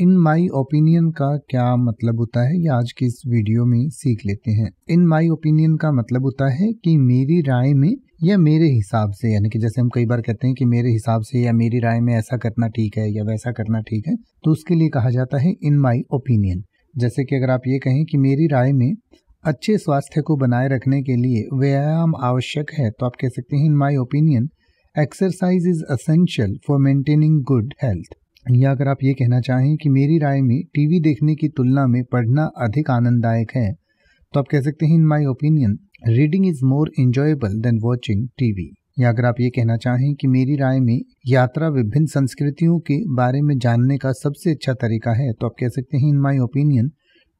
in my opinion का क्या मतलब होता है ये आज के इस वीडियो में सीख लेते हैं इन माय ओपिनियन का मतलब होता है कि मेरी राय में या मेरे हिसाब से यानी कि जैसे हम कई बार कहते हैं कि मेरे हिसाब से या मेरी राय में ऐसा करना ठीक है या वैसा करना ठीक है तो उसके लिए कहा जाता है इन माई ओपिनियन जैसे कि अगर आप ये कहें कि मेरी राय में अच्छे स्वास्थ्य को बनाए रखने के लिए व्यायाम आवश्यक है तो आप कह सकते हैं in my opinion exercise is essential for maintaining good health या अगर आप ये कहना चाहें कि मेरी राय में टीवी देखने की तुलना में पढ़ना अधिक आनंददायक है तो आप कह सकते हैं in my opinion reading is more enjoyable than watching TV या अगर आप ये कहना चाहें कि मेरी राय में यात्रा विभिन्न संस्कृतियों के बारे में जानने का सबसे अच्छा तरीका है तो आप कह सकते हैं in my opinion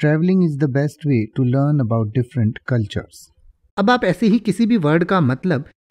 travelling is the best way to learn about different cultures अब आप ऐसे ही किसी भी वर्ड का मतलब